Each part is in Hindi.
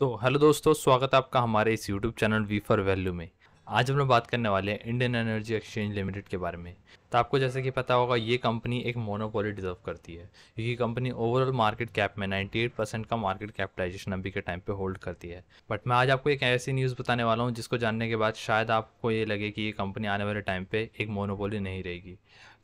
तो हेलो दोस्तों स्वागत है आपका हमारे इस YouTube channel we for value में आज हम लोग बात करने वाले हैं इंडियन एनर्जी एक्सचेंज लिमिटेड के बारे में तो आपको जैसे कि पता होगा ये कंपनी एक मोनोपोली डिजर्व करती है क्योंकि कंपनी ओवरऑल मार्केट कैप में 98 परसेंट का मार्केट कैपिटलाइजेशन अभी के टाइम पे होल्ड करती है बट मैं आज आपको एक ऐसी न्यूज़ बताने वाला हूँ जिसको जानने के बाद शायद आपको ये लगे कि ये कंपनी आने वाले टाइम पर एक मोनोपोली नहीं रहेगी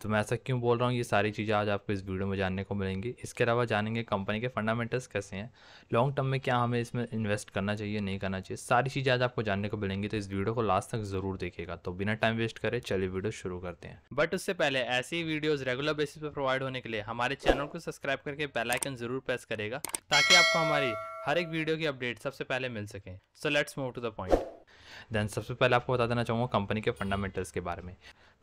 तो मैं ऐसा क्यों बोल रहा हूँ ये सारी चीज़ें आज आपको इस वीडियो में जानने को मिलेंगी इसके अलावा जानेंगे कंपनी के फंडामेंटल्स कैसे हैं लॉन्ग टर्म में क्या हमें इसमें इन्वेस्ट करना चाहिए नहीं करना चाहिए सारी चीज़ें आज आपको जानने को मिलेंगी तो इस वीडियो को लास्ट तक ज़रूर देखेगा तो बिना टाइम वेस्ट करे चलिए वीडियो शुरू करते हैं बट उससे पहले ऐसी वीडियोज़ रेगुलर बेसिस पर प्रोवाइड होने के लिए हमारे चैनल को सब्सक्राइब करके बेलाइकन ज़रूर प्रेस करेगा ताकि आपको हमारी हर एक वीडियो की अपडेट सबसे पहले मिल सके so let's move to the point then सबसे पहले आपको बता देना चाहूँगा कंपनी के फंडामेंटल्स के बारे में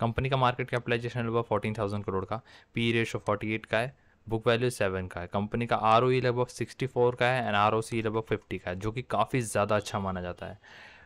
कंपनी का मार्केट कैपिटलाइजेशन लगभग फोर्टीन थाउजेंड करोड़ का P ratio e forty eight का है बुक वैल्यू सेवन का है कंपनी का आर ओ e लगभग सिक्सटी फोर का है एंड आर ओ सी लगभग फिफ्टी का है जो कि काफ़ी ज़्यादा अच्छा माना जाता है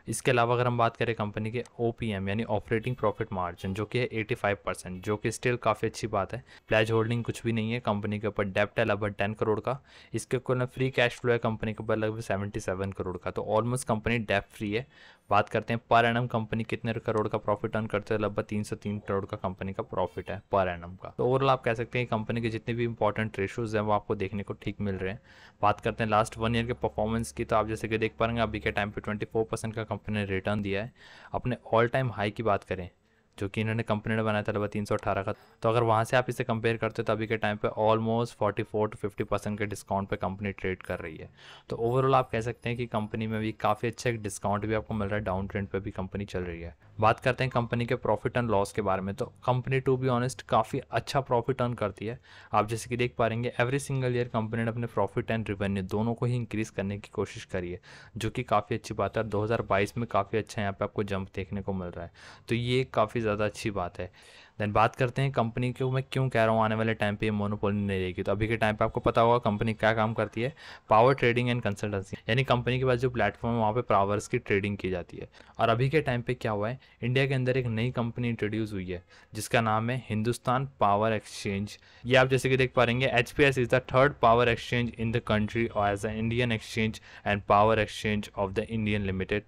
इसके अलावा अगर हम बात करें कंपनी के ओ यानी ऑपरेटिंग प्रॉफिट मार्जिन जो कि है एटी फाइव परसेंट जो कि स्टिल काफ़ी अच्छी बात है प्लेज होल्डिंग कुछ भी नहीं है कंपनी के ऊपर डेप्ट है लगभग टेन करोड़ का इसके ऊपर फ्री कैश फ्लो है कंपनी के ऊपर लगभग सेवेंटी सेवन करोड़ का तो ऑलमोस्ट कंपनी डेप्ट फ्री है बात करते हैं पर एनम कंपनी कितने करोड़ का प्रॉफिट अर्न करते हैं लगभग तीन सौ तीन करोड़ का कंपनी का प्रॉफिट है पर एनम का तो ओवरऑल आप कह सकते हैं कंपनी के जितने भी इंपॉर्टेंट रेशोज हैं वो आपको देखने को ठीक मिल रहे हैं बात करते हैं लास्ट वन ईयर के परफॉर्मेंस की तो आप जैसे कि देख पाएंगे अभी के टाइम पे ट्वेंटी परसेंट का कंपनी ने रिटर्न दिया है अपने ऑल टाइम हाई की बात करें जो कि इन्होंने कंपनी ने बनाया था लगभग तीन का तो अगर वहाँ से आप इसे कंपेयर करते हो तो अभी के टाइम पे ऑलमोस्ट 44 टू फिफ्टी परसेंट के डिस्काउंट पे कंपनी ट्रेड कर रही है तो ओवरऑल आप कह सकते हैं कि कंपनी में भी काफ़ी अच्छा एक डिस्काउंट भी आपको मिल रहा है डाउन ट्रेंड पर भी कंपनी चल रही है बात करते हैं कंपनी के प्रॉफिट एंड लॉस के बारे में तो कंपनी टू बी ऑनेस्ट काफ़ी अच्छा प्रॉफिट अर्न करती है आप जैसे कि देख पा रहेंगे एवरी सिंगल ईयर कंपनी ने अपने प्रॉफिट एंड रिवेन्यू दोनों को ही इंक्रीज़ करने की कोशिश करी है जो कि काफ़ी अच्छी बात है दो में काफ़ी अच्छा यहाँ पर आपको जंप देखने को मिल रहा है तो ये काफ़ी ज़्यादा अच्छी बात है देन बात करते हैं कंपनी को मैं क्यों कह रहा हूँ आने वाले टाइम पे ये नहीं रहेगी तो अभी के टाइम पे आपको पता होगा कंपनी क्या काम करती है पावर ट्रेडिंग एंड कंसल्टेंसी यानी कंपनी के पास जो प्लेटफॉर्म है वहाँ पे पावर्स की ट्रेडिंग की जाती है और अभी के टाइम पे क्या हुआ है इंडिया के अंदर एक नई कंपनी इंट्रोड्यूस हुई है जिसका नाम है हिंदुस्तान पावर एक्सचेंज ये आप जैसे कि देख पा रहे H is the third power exchange in the country और as a Indian exchange and power exchange of the Indian limited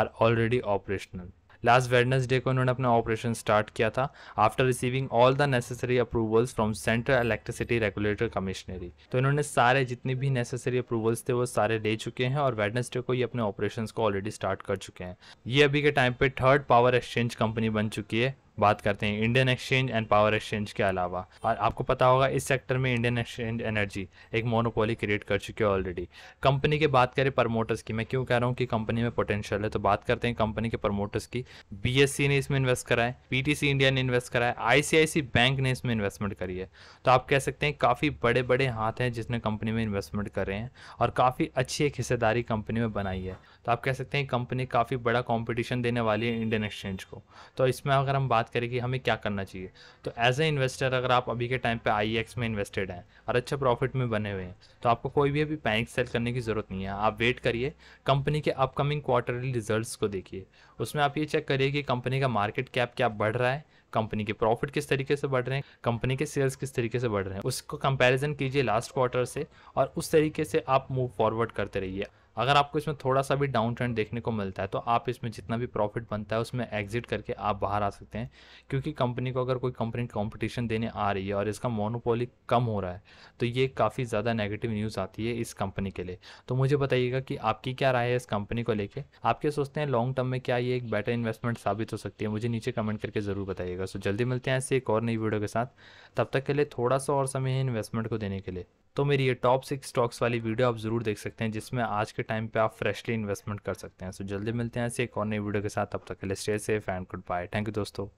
are already operational last Wednesday को उन्होंने अपना ऑपरेशन स्टार्ट किया था after receiving all the necessary approvals from central electricity regulator commissionary तो इन्होंने सारे जितने भी नेसेसरी अप्रूवल्स थे वो सारे ले चुके हैं और वेडनेसडे को ये अपने ऑपरेशन को ऑलरेडी स्टार्ट कर चुके हैं ये अभी के टाइम पे थर्ड पावर एक्सचेंज कंपनी बन चुकी है बात करते हैं Indian exchange and power exchange के अलावा और आपको पता होगा इस सेक्टर में इंडियन एक्सचेंज एनर्जी एक मोनोपोली क्रिएट कर चुकी है ऑलरेडी कंपनी की बात करें प्रमोटर्स की मैं क्यों कह रहा हूँ कि कंपनी में पोटेंशियल है तो बात करते हैं कंपनी के प्रमोटर्स की बी ने इसमें इन्वेस्ट करा है पीटीसी इंडिया ने इन्वेस्ट करा है आईसीआईसी बैंक ने इसमें इन्वेस्टमेंट करी है तो आप कह सकते हैं काफ़ी बड़े बड़े हाथ हैं जिसने कंपनी में इन्वेस्टमेंट कर रहे हैं और काफ़ी अच्छी एक हिस्सेदारी कंपनी में बनाई है तो आप कह सकते हैं कंपनी काफ़ी बड़ा कॉम्पिटिशन देने वाली है इंडियन एक्सचेंज को तो इसमें अगर हम बात करें कि हमें क्या करना चाहिए तो एज ए इन्वेस्टर अगर आप अभी के टाइम पे आई e में इन्वेस्टेड हैं और अच्छे प्रॉफिट में बने हुए हैं तो आपको कोई भी अभी पैनिक सेल करने की ज़रूरत नहीं है आप वेट करिए कंपनी के अपकमिंग क्वार्टरली रिजल्ट को देखिए उसमें आप ये चेक करिए कि कंपनी का मार्केट कैप क्या बढ़ रहा है कंपनी के प्रॉफिट किस तरीके से बढ़ रहे हैं कंपनी के सेल्स किस तरीके से बढ़ रहे हैं उसको कंपैरिजन कीजिए लास्ट क्वार्टर से और उस तरीके से आप मूव फॉरवर्ड करते रहिए अगर आपको इसमें थोड़ा सा भी डाउन ट्रेंड देखने को मिलता है तो आप इसमें जितना भी प्रॉफिट बनता है उसमें एग्जिट करके आप बाहर आ सकते हैं क्योंकि कंपनी को अगर कोई कंपनी कॉम्पिटिशन देने आ रही है और इसका मोनोपोली कम हो रहा है तो ये काफ़ी ज़्यादा नेगेटिव न्यूज़ आती है इस कंपनी के लिए तो मुझे बताइएगा कि आपकी क्या राय है इस कंपनी को लेकर आप क्या सोचते हैं लॉन्ग टर्म में क्या ये एक बेटर इन्वेस्टमेंट साबित हो सकती है मुझे नीचे कमेंट करके ज़रूर बताइएगा सो जल्दी मिलते हैं ऐसे एक और नई वीडियो के साथ तब तक के लिए थोड़ा सा और समय है इन्वेस्टमेंट को देने के लिए तो मेरी ये टॉप सिक्स स्टॉक्स वाली वीडियो आप ज़रूर देख सकते हैं जिसमें आज के टाइम पे आप फ्रेशली इन्वेस्टमेंट कर सकते हैं सो जल्दी मिलते हैं ऐसे एक और नई वीडियो के साथ अब तक के लिए stay safe and goodbye thank you दोस्तों